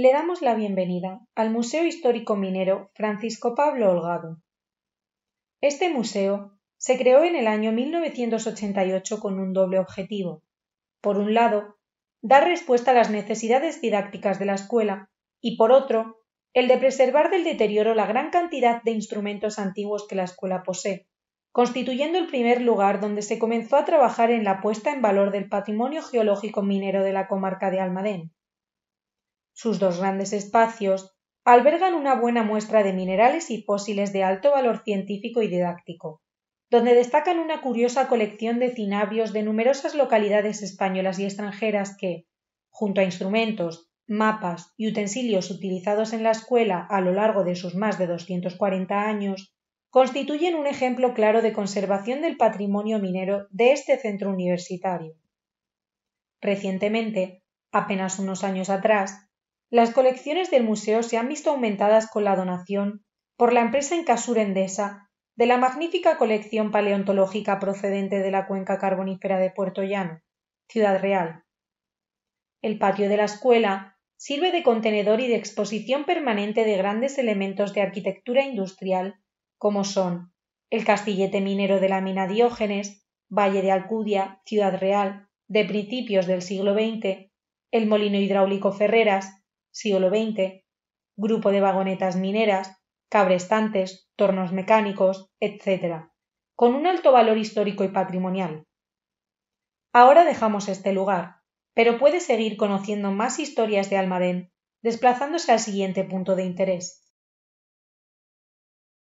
le damos la bienvenida al Museo Histórico Minero Francisco Pablo Holgado. Este museo se creó en el año 1988 con un doble objetivo. Por un lado, dar respuesta a las necesidades didácticas de la escuela y por otro, el de preservar del deterioro la gran cantidad de instrumentos antiguos que la escuela posee, constituyendo el primer lugar donde se comenzó a trabajar en la puesta en valor del patrimonio geológico minero de la comarca de Almadén. Sus dos grandes espacios albergan una buena muestra de minerales y fósiles de alto valor científico y didáctico, donde destacan una curiosa colección de cinabios de numerosas localidades españolas y extranjeras que, junto a instrumentos, mapas y utensilios utilizados en la escuela a lo largo de sus más de 240 años, constituyen un ejemplo claro de conservación del patrimonio minero de este centro universitario. Recientemente, apenas unos años atrás, las colecciones del museo se han visto aumentadas con la donación, por la empresa Encasur Endesa, de la magnífica colección paleontológica procedente de la cuenca carbonífera de Puerto Llano, Ciudad Real. El patio de la escuela sirve de contenedor y de exposición permanente de grandes elementos de arquitectura industrial, como son el castillete minero de la mina Diógenes, Valle de Alcudia, Ciudad Real, de principios del siglo XX, el molino hidráulico Ferreras, siglo XX, grupo de vagonetas mineras, cabrestantes, tornos mecánicos, etc., con un alto valor histórico y patrimonial. Ahora dejamos este lugar, pero puede seguir conociendo más historias de Almadén desplazándose al siguiente punto de interés.